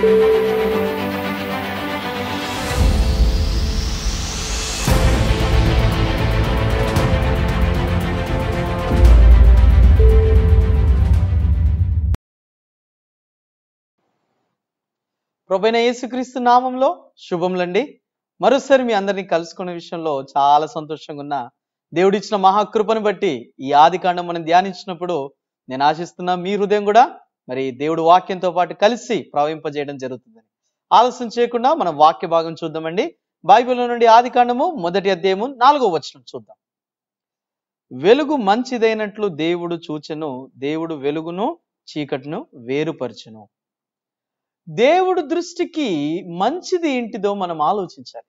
ప్రభైన యేసుక్రీస్తు నామంలో శుభములండి మరోసారి మీ అందరినీ కలుసుకునే విషయంలో చాలా సంతోషంగా ఉన్న దేవుడిచ్చిన మహాకృపను బట్టి ఈ ఆది మనం ధ్యానించినప్పుడు నేను ఆశిస్తున్నా మీ హృదయం కూడా మరి దేవుడు వాక్యంతో పాటు కలిసి ప్రవహింపజేయడం జరుగుతుందని ఆలస్యం చేయకుండా మనం వాక్య భాగం చూద్దామండి బైబిల్ నుండి ఆది కాండము మొదటి అధ్యయము నాలుగో వచనం చూద్దాం వెలుగు మంచిదైనట్లు దేవుడు చూచెను దేవుడు వెలుగును చీకటిను వేరుపరచును దేవుడు దృష్టికి మంచిది ఏంటిదో మనం ఆలోచించాలి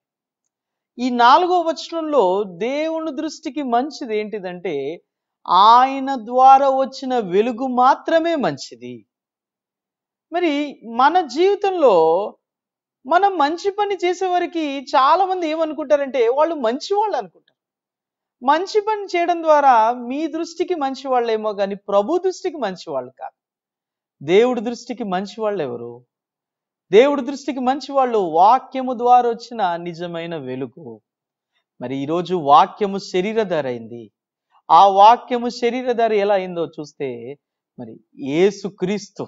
ఈ నాలుగో వచనంలో దేవుని దృష్టికి మంచిది ఏంటిదంటే ఆయన ద్వారా వచ్చిన వెలుగు మాత్రమే మంచిది మరి మన జీవితంలో మనం మంచి పని చేసేవారికి మంది ఏమనుకుంటారంటే వాళ్ళు మంచి వాళ్ళు అనుకుంటారు మంచి పని చేయడం ద్వారా మీ దృష్టికి మంచి వాళ్ళేమో కానీ ప్రభు దృష్టికి మంచి వాళ్ళు కాదు దేవుడి దృష్టికి మంచి వాళ్ళు ఎవరు దేవుడి దృష్టికి మంచి వాళ్ళు వాక్యము ద్వారా వచ్చిన నిజమైన వెలుగు మరి ఈరోజు వాక్యము శరీరధరైంది ఆ వాక్యము శరీరధారి ఎలా అయిందో చూస్తే మరి ఏసుక్రీస్తు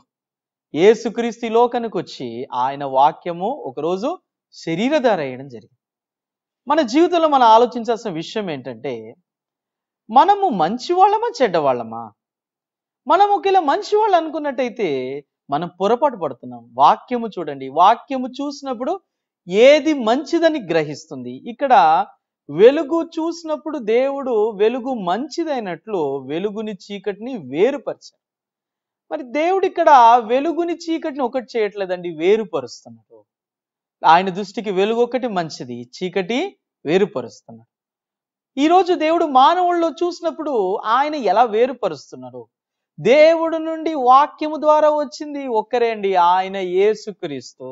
ఏసుక్రీస్తు లోకానికి వచ్చి ఆయన వాక్యము ఒకరోజు శరీరధార అయ్యడం జరిగింది మన జీవితంలో మనం ఆలోచించాల్సిన విషయం ఏంటంటే మనము మంచివాళ్ళమా చెడ్డవాళ్ళమా మనం ఒకవేళ మంచివాళ్ళు అనుకున్నట్టయితే మనం పొరపాటు పడుతున్నాం వాక్యము చూడండి వాక్యము చూసినప్పుడు ఏది మంచిదని గ్రహిస్తుంది ఇక్కడ వెలుగు చూసినప్పుడు దేవుడు వెలుగు మంచిదైనట్లు వెలుగుని చీకటిని వేరుపరిచాడు మరి దేవుడు ఇక్కడ వెలుగుని చీకటిని ఒకటి చేయట్లేదండి వేరుపరుస్తున్నాడు ఆయన దృష్టికి వెలుగు ఒకటి మంచిది చీకటి వేరుపరుస్తున్నాడు ఈరోజు దేవుడు మానవుల్లో చూసినప్పుడు ఆయన ఎలా వేరుపరుస్తున్నారు దేవుడు నుండి వాక్యము ద్వారా వచ్చింది ఒక్కరే అండి ఆయన యేసుక్రీస్తు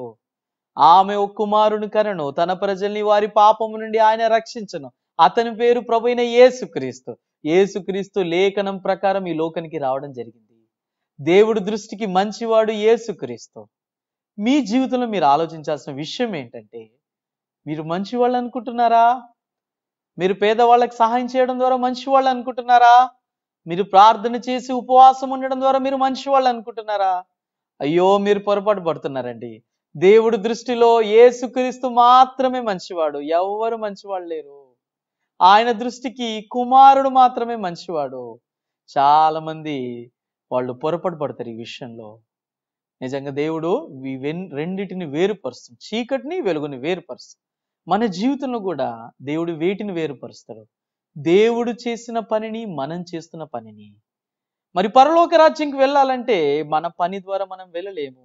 ఆమె ఒక కుమారుని కనను తన ప్రజల్ని వారి పాపము నుండి ఆయన రక్షించను అతని పేరు ప్రభైన యేసుక్రీస్తు యేసుక్రీస్తు లేఖనం ప్రకారం ఈ లోకానికి రావడం జరిగింది దేవుడి దృష్టికి మంచివాడు యేసుక్రీస్తు మీ జీవితంలో మీరు ఆలోచించాల్సిన విషయం ఏంటంటే మీరు మంచివాళ్ళు అనుకుంటున్నారా మీరు పేదవాళ్ళకి సహాయం చేయడం ద్వారా మంచివాళ్ళు అనుకుంటున్నారా మీరు ప్రార్థన చేసి ఉపవాసం ఉండడం ద్వారా మీరు మంచివాళ్ళు అనుకుంటున్నారా అయ్యో మీరు పొరపాటు పడుతున్నారండి దేవుడి దృష్టిలో ఏసుక్రీస్తు మాత్రమే మంచివాడు ఎవరు మంచివాడు లేరు ఆయన దృష్టికి కుమారుడు మాత్రమే మంచివాడు చాలా మంది వాళ్ళు పొరపాటు పడతారు ఈ విషయంలో నిజంగా దేవుడు రెండింటిని వేరుపరుస్తాడు చీకటిని వెలుగుని వేరుపరుస్తాడు మన జీవితంలో కూడా దేవుడు వేటిని వేరుపరుస్తాడు దేవుడు చేసిన పనిని మనం చేస్తున్న పనిని మరి పరలోక రాజ్యంకి వెళ్ళాలంటే మన పని ద్వారా మనం వెళ్ళలేము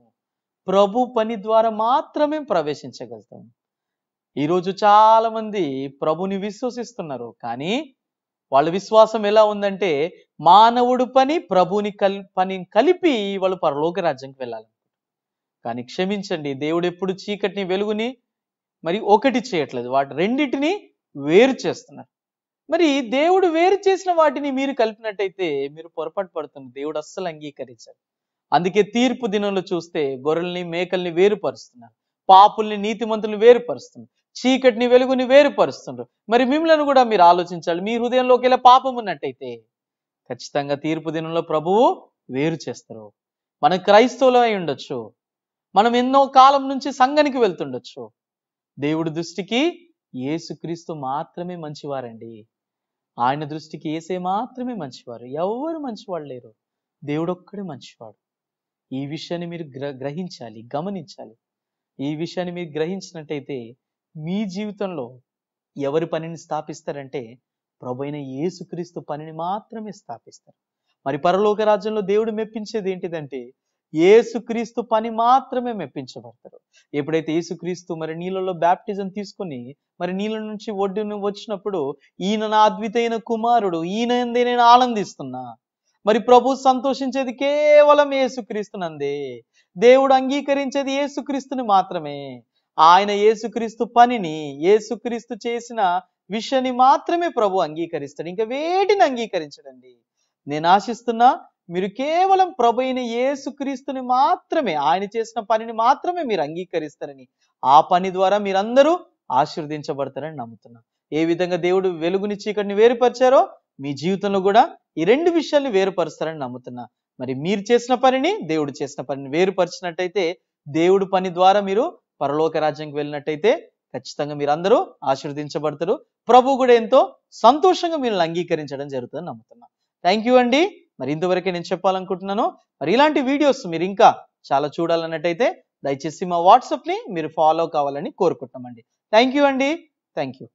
ప్రభు పని ద్వారా మాత్రమే ప్రవేశించగలుగుతాం ఈరోజు మంది ప్రభుని విశ్వసిస్తున్నారు కానీ వాళ్ళ విశ్వాసం ఎలా ఉందంటే మానవుడు పని ప్రభుని కల్ పని కలిపి వాళ్ళు పరలోక రాజ్యంకి వెళ్ళాలి కానీ క్షమించండి దేవుడు ఎప్పుడు చీకటిని వెలుగుని మరి ఒకటి చేయట్లేదు వాటి రెండింటిని వేరు చేస్తున్నారు మరి దేవుడు వేరు చేసిన వాటిని మీరు కలిపినట్టయితే మీరు పొరపాటు పడుతున్నారు దేవుడు అస్సలు అంగీకరించారు అందుకే తీర్పు దినంలో చూస్తే గొర్రెల్ని మేకల్ని వేరుపరుస్తున్నారు పాపుల్ని నీతిమంతుల్ని వేరుపరుస్తున్నారు చీకటిని వెలుగుని వేరుపరుస్తున్నారు మరి మిమ్మల్ని కూడా మీరు ఆలోచించాలి మీ హృదయంలోకి వెళ్ళే పాపం ఉన్నట్టయితే ఖచ్చితంగా తీర్పు దినంలో ప్రభువు వేరు చేస్తారు మనం క్రైస్తవులు అయి ఉండొచ్చు మనం ఎన్నో కాలం నుంచి సంఘానికి వెళ్తుండొచ్చు దేవుడి దృష్టికి క్రీస్తు మాత్రమే మంచివారండి ఆయన దృష్టికి ఏసే మాత్రమే మంచివారు ఎవరు మంచివాళ్ళు లేరు దేవుడొక్కడే మంచివాడు ఈ విషయాన్ని మీరు గ్రహించాలి గమనించాలి ఈ విషయాన్ని మీరు గ్రహించినట్టయితే మీ జీవితంలో ఎవరి పనిని స్థాపిస్తారంటే ప్రభు అయిన యేసుక్రీస్తు పనిని మాత్రమే స్థాపిస్తారు మరి పరలోక రాజ్యంలో దేవుడు మెప్పించేది ఏంటిదంటే ఏసుక్రీస్తు పని మాత్రమే మెప్పించబడతారు ఎప్పుడైతే ఏసుక్రీస్తు మరి నీళ్ళలో బ్యాప్టిజం తీసుకుని మరి నీళ్ళ నుంచి ఒడ్డును వచ్చినప్పుడు ఈయన నా అద్వితైన కుమారుడు ఈయన నేను ఆనందిస్తున్నా మరి ప్రభు సంతోషించేది కేవలం యేసుక్రీస్తునందే దేవుడు అంగీకరించేది ఏసుక్రీస్తుని మాత్రమే ఆయన ఏసుక్రీస్తు పనిని ఏసుక్రీస్తు చేసిన విషయాన్ని మాత్రమే ప్రభు అంగీకరిస్తాడు ఇంకా వేటిని అంగీకరించడండి నేను ఆశిస్తున్నా మీరు కేవలం ప్రభు అయిన ఏసుక్రీస్తుని మాత్రమే ఆయన చేసిన పనిని మాత్రమే మీరు అంగీకరిస్తారని ఆ పని ద్వారా మీరందరూ ఆశీర్వదించబడతారని నమ్ముతున్నాను ఏ విధంగా దేవుడు వెలుగుని చీకటిని వేరుపరిచారో మీ జీవితంలో కూడా ఈ రెండు విషయాల్ని వేరుపరుస్తారని నమ్ముతున్నా మరి మీరు చేసిన పనిని దేవుడు చేసిన పనిని వేరుపరిచినట్టయితే దేవుడు పని ద్వారా మీరు పరలోక రాజ్యంకి వెళ్ళినట్టయితే ఖచ్చితంగా మీరు అందరూ ఆశీర్వదించబడతారు ప్రభు కూడా ఎంతో సంతోషంగా మీరు అంగీకరించడం జరుగుతుందని నమ్ముతున్నా థ్యాంక్ యూ అండి మరి ఇంతవరకే నేను చెప్పాలనుకుంటున్నాను మరి ఇలాంటి వీడియోస్ మీరు ఇంకా చాలా చూడాలన్నట్టయితే దయచేసి మా వాట్సాప్ని మీరు ఫాలో కావాలని కోరుకుంటున్నామండి థ్యాంక్ యూ అండి థ్యాంక్ యూ